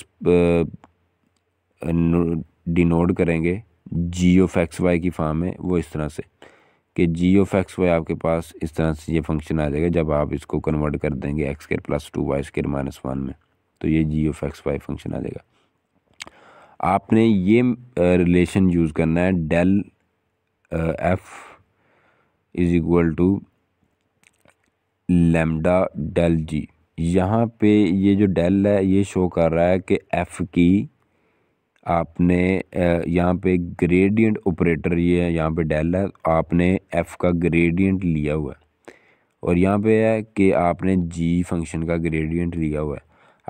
Speaker 1: डिनोट करेंगे जी ओ फैक्स वाई की फार्म है वो इस तरह से कि जी ओ फैक्स वाई आपके पास इस तरह से ये फंक्शन आ जाएगा जब आप इसको कन्वर्ट कर देंगे x square plus two y square minus one में तो ये g of x y function आ जाएगा आपने ये रिलेशन यूज़ करना है del f is equal to lambda del g यहाँ पे ये जो डेल है ये शो कर रहा है कि एफ़ की आपने यहाँ पे ग्रेडियंट ऑपरेटर ये है यहाँ पे डेल है आपने एफ़ का ग्रेडियंट लिया हुआ है और यहाँ पे है कि आपने जी फंक्शन का ग्रेडियंट लिया हुआ है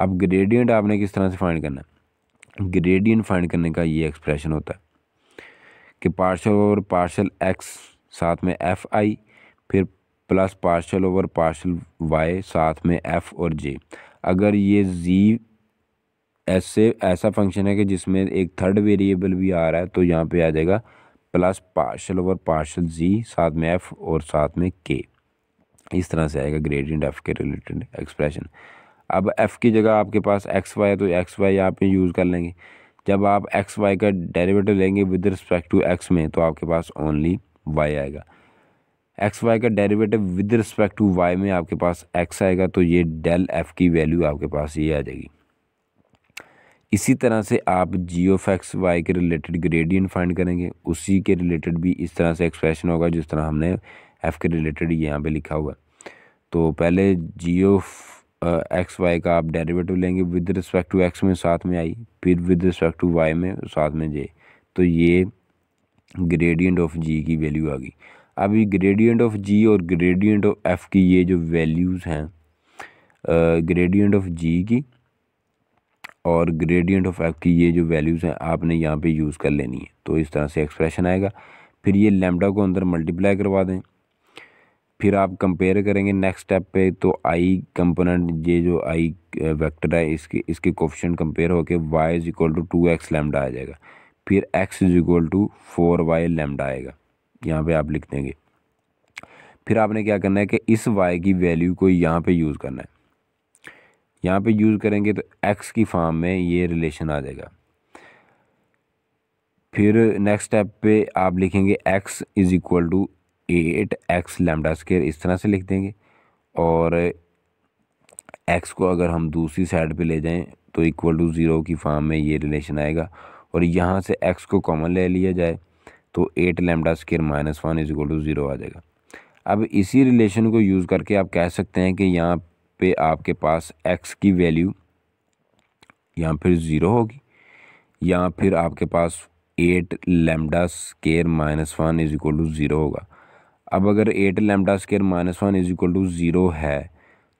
Speaker 1: अब ग्रेडियंट आपने किस तरह से फाइंड करना है ग्रेडियंट फाइंड करने का ये एक्सप्रेशन होता है कि पार्शल और पार्शल एक्स साथ में एफ़ आई फिर plus partial over partial y साथ में एफ़ और जे अगर ये जी ऐसे ऐसा फंक्शन है कि जिसमें एक थर्ड वेरिएबल भी आ रहा है तो यहाँ पे आ जाएगा plus partial over partial z साथ में एफ़ और साथ में के इस तरह से आएगा ग्रेडियंट एफ़ के रिलेटेड एक्सप्रेशन अब एफ़ की जगह आपके पास एक्स वाई है तो एक्स वाई यहाँ पे यूज़ कर लेंगे जब आप एक्स वाई का डेरिवेटिव लेंगे विद रिस्पेक्ट टू एक्स में तो आपके पास ओनली वाई आएगा एक्स वाई का derivative with respect to Y में आपके पास एक्स आएगा तो ये डेल एफ की वैल्यू आपके पास ये आ जाएगी इसी तरह से आप जी ओफ एक्स वाई के रिलेटेड ग्रेडियंट फाइंड करेंगे उसी के रिलेटेड भी इस तरह से एक्सप्रेशन होगा जिस तरह हमने एफ़ के रिलेटेड यहाँ पे लिखा हुआ है तो पहले जी ओफ एक्स वाई का आप डेरिवेटिव लेंगे विद रिस्पेक्ट टू एक्स में साथ में आई फिर विद रिस्पेक्ट टू वाई में साथ में जे तो ये ग्रेडियंट ऑफ जी की वैल्यू आ गई अभी ग्रेडियंट ऑफ जी और ग्रेडियंट ऑफ एफ़ की ये जो वैल्यूज़ हैं ग्रेडियंट ऑफ जी की और ग्रेडियंट ऑफ एफ़ की ये जो वैल्यूज़ हैं आपने यहाँ पे यूज़ कर लेनी है तो इस तरह से एक्सप्रेशन आएगा फिर ये लेमडा को अंदर मल्टीप्लाई करवा दें फिर आप कंपेयर करेंगे नेक्स्ट स्टेप पे तो आई कंपोनेंट ये जो आई वेक्टर है इसके इसके कोफिशन कंपेयर होकर y is equal to two x lambda आ जाएगा फिर x is equal to four y lambda आएगा यहाँ पे आप लिख देंगे फिर आपने क्या करना है कि इस वाई की वैल्यू को यहाँ पे यूज़ करना है यहाँ पे यूज़ करेंगे तो एक्स की फॉर्म में ये रिलेशन आ जाएगा फिर नेक्स्ट स्टेप पे आप लिखेंगे x is equal to eight x lambda square इस तरह से लिख देंगे और एक्स को अगर हम दूसरी साइड पे ले जाएं तो इक्वल टू ज़ीरो की फॉर्म में ये रिलेशन आएगा और यहाँ से एक्स को कॉमन ले लिया जाए तो eight lambda square minus one is equal to zero आ जाएगा अब इसी रिलेशन को यूज़ करके आप कह सकते हैं कि यहाँ पे आपके पास एक्स की वैल्यू यहाँ फिर ज़ीरो होगी या फिर आपके पास eight lambda square minus one is equal to zero होगा अब अगर eight lambda square minus one is equal to zero है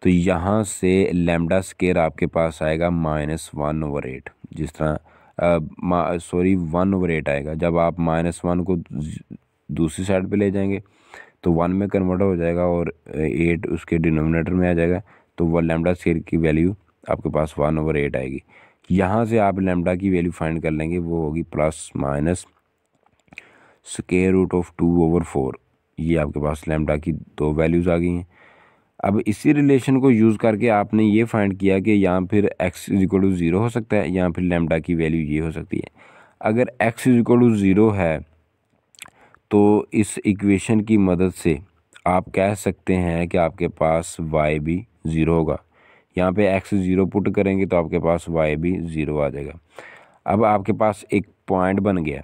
Speaker 1: तो यहाँ से लेमडा स्केयर आपके पास आएगा माइनस वन ओवर एट जिस तरह सॉरी वन ओवर एट आएगा जब आप माइनस वन को दूसरी साइड पे ले जाएंगे तो वन में कन्वर्ट हो जाएगा और एट उसके डिनोमिनेटर में आ जाएगा तो वह लेमडा शेयर की वैल्यू आपके पास वन ओवर एट आएगी यहाँ से आप लेमडा की वैल्यू फाइंड कर लेंगे वो होगी plus minus square root of two over four ये आपके पास लेमडा की दो वैल्यूज़ आ गई हैं अब इसी रिलेशन को यूज़ करके आपने ये फाइंड किया कि या फिर x is equal to zero हो सकता है या फिर लेमडा की वैल्यू ये हो सकती है अगर x is equal to zero है तो इस इक्वेशन की मदद से आप कह सकते हैं कि आपके पास वाई भी ज़ीरो होगा यहाँ पे एक्स ज़ीरो पुट करेंगे तो आपके पास वाई भी ज़ीरो आ जाएगा अब आपके पास एक पॉइंट बन गया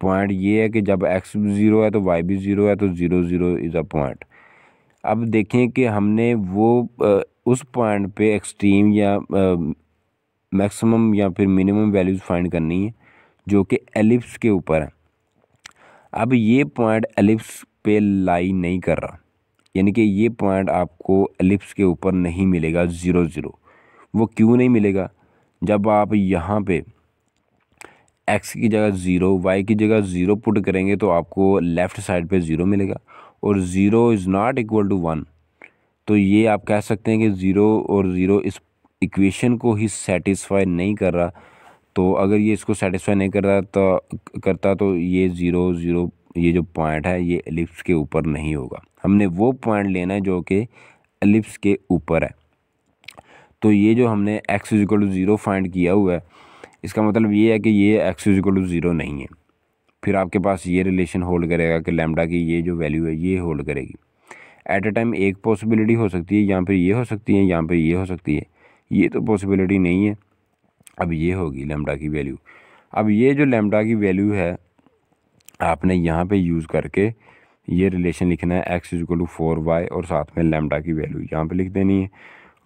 Speaker 1: पॉइंट ये है कि जब एक्स ज़ीरो है तो वाई भी ज़ीरो है तो zero zero is a point अब देखें कि हमने वो उस पॉइंट पे एक्सट्रीम या मैक्सिमम या फिर मिनिमम वैल्यूज़ फाइंड करनी है जो कि एलिप्स के ऊपर है अब ये पॉइंट एलिप्स पे लाई नहीं कर रहा यानी कि ये पॉइंट आपको एलिप्स के ऊपर नहीं मिलेगा ज़ीरो ज़ीरो वो क्यों नहीं मिलेगा जब आप यहाँ पे एक्स की जगह ज़ीरो वाई की जगह ज़ीरो पुट करेंगे तो आपको लेफ़्ट साइड पे ज़ीरो मिलेगा और zero is not equal to one तो ये आप कह सकते हैं कि ज़ीरो और ज़ीरो इस इक्वेशन को ही सेटिस्फाई नहीं कर रहा तो अगर ये इसको सेटिस्फाई नहीं कर रहा तो करता तो ये ज़ीरो ज़ीरो ये जो पॉइंट है ये एलिप्स के ऊपर नहीं होगा हमने वो पॉइंट लेना है जो कि एलिप्स के ऊपर है तो ये जो हमने x is equal to zero find किया हुआ है इसका मतलब ये है कि ये एक्स इजिकल टू ज़ीरो नहीं है फिर आपके पास ये रिलेशन होल्ड करेगा कि लैमडा की ये जो वैल्यू है ये होल्ड करेगी एट अ टाइम एक पॉसिबिलिटी हो सकती है यहाँ पर ये हो सकती है यहाँ पर ये हो सकती है ये तो पॉसिबिलिटी नहीं है अब ये होगी लैमडा की वैल्यू अब ये जो लैमडा की वैल्यू है आपने यहाँ पे यूज़ करके ये रिलेशन लिखना है x is equal to four y और साथ में लैमडा की वैल्यू यहाँ पे लिख देनी है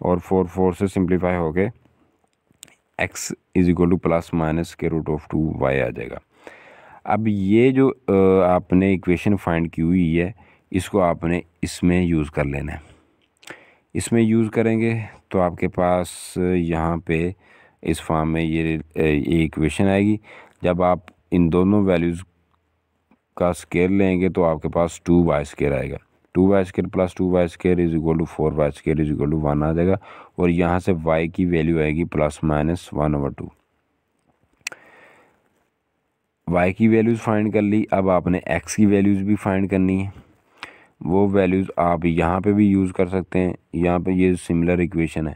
Speaker 1: और फोर फोर से सिंप्लीफाई होके x is equal to plus minus के रूट ऑफ टू वाई आ जाएगा अब ये जो आपने इक्वेशन फाइंड की हुई है इसको आपने इसमें यूज़ कर लेना है इसमें यूज़ करेंगे तो आपके पास यहाँ पे इस फॉर्म में ये ये इक्वेशन आएगी जब आप इन दोनों वैल्यूज़ का स्केयर लेंगे तो आपके पास टू बाई स्केयर आएगा two y square plus two y square is equal to four y square is equal to one आ जाएगा और यहाँ से वाई की वैल्यू आएगी plus minus one over two y की वैल्यूज़ फाइंड कर ली अब आपने एक्स की वैल्यूज़ भी फाइंड करनी है वो वैल्यूज़ आप यहाँ पे भी यूज़ कर सकते हैं यहाँ पे ये सिमिलर इक्वेशन है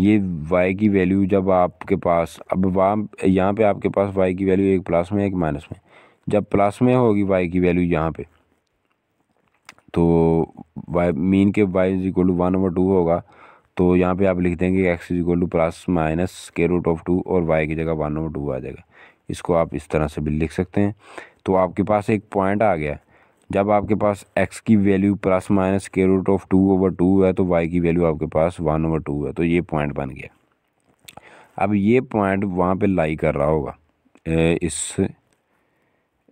Speaker 1: ये वाई की वैल्यू जब आपके पास अब वहाँ यहाँ पे आपके पास वाई की वैल्यू एक प्लस में एक माइनस में जब प्लस में होगी वाई की वैल्यू यहाँ पे तो वाई मीन के y is equal to one over two होगा तो यहाँ पे आप लिख देंगे x is equal to plus minus के रूट ऑफ टू और वाई की जगह वन ओवर टू आ जाएगा इसको आप इस तरह से भी लिख सकते हैं तो आपके पास एक पॉइंट आ गया जब आपके पास x की वैल्यू प्लस माइनस के root of two over two है तो y की वैल्यू आपके पास वन ओवर टू है तो ये पॉइंट बन गया अब ये पॉइंट वहाँ पे लाई कर रहा होगा इस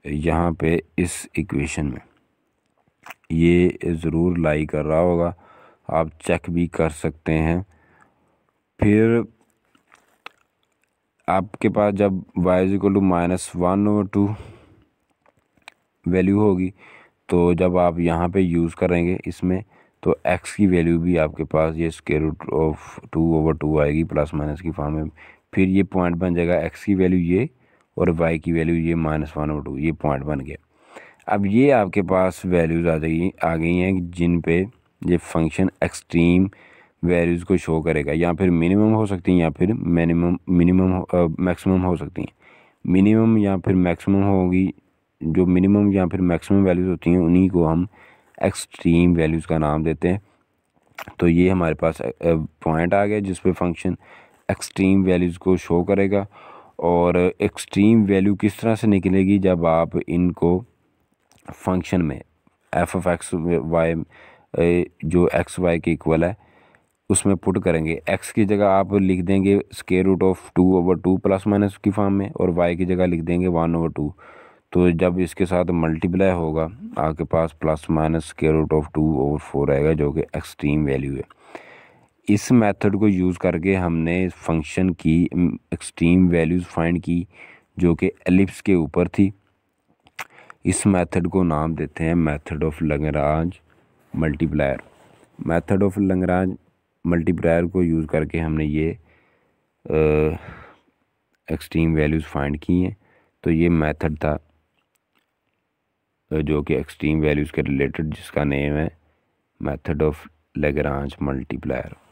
Speaker 1: यहाँ पे इस इक्वेशन में ये ज़रूर लाई कर रहा होगा आप चेक भी कर सकते हैं फिर आपके पास जब y equal to minus one और टू वैल्यू होगी तो जब आप यहाँ पे यूज़ करेंगे इसमें तो एक्स की वैल्यू भी आपके पास ये square root of two over two आएगी प्लस माइनस की फॉर्म में फिर ये पॉइंट बन जाएगा एक्स की वैल्यू ये और वाई की वैल्यू ये माइनस वन ओवर टू ये पॉइंट बन गया अब ये आपके पास वैल्यूज़ आ जाएगी आ गई हैं जिन पे ये फंक्शन एक्सट्रीम वैल्यूज़ को शो करेगा या फिर मिनिमम हो सकती हैं या फिर मिनिमम मिनिमम मैक्सिमम हो सकती हैं मिनिमम या फिर मैक्सिमम होगी जो मिनिमम या फिर मैक्सिमम वैल्यूज़ होती हैं उन्हीं को हम एक्सट्रीम वैल्यूज़ का नाम देते हैं तो ये हमारे पास पॉइंट आ गया जिस पर फंक्शन एक्सट्रीम वैल्यूज़ को शो करेगा और एक्सट्रीम वैल्यू किस तरह से निकलेगी जब आप इनको फंक्शन में एफ ऑफ एक्स वाई जो एक्स वाई के इक्वल है उसमें पुट करेंगे एक्स की जगह आप लिख देंगे square root of two over two plus minus की फॉर्म में और वाई की जगह लिख देंगे वन ओवर टू तो जब इसके साथ मल्टीप्लाई होगा आपके पास plus minus square root of two over four आएगा जो कि एक्सट्रीम वैल्यू है इस मेथड को यूज़ करके हमने फंक्शन की एक्सट्रीम वैल्यूज़ फाइंड की जो कि एलिप्स के ऊपर थी इस मेथड को नाम देते हैं method of Lagrange multiplier method of Lagrange multiplier को यूज़ करके हमने ये एक्सट्रीम वैल्यूज़ फाइंड की हैं तो ये मेथड था जो कि एक्सट्रीम वैल्यूज़ के रिलेटेड जिसका नेम है मेथड ऑफ लेगरांच मल्टीप्लायर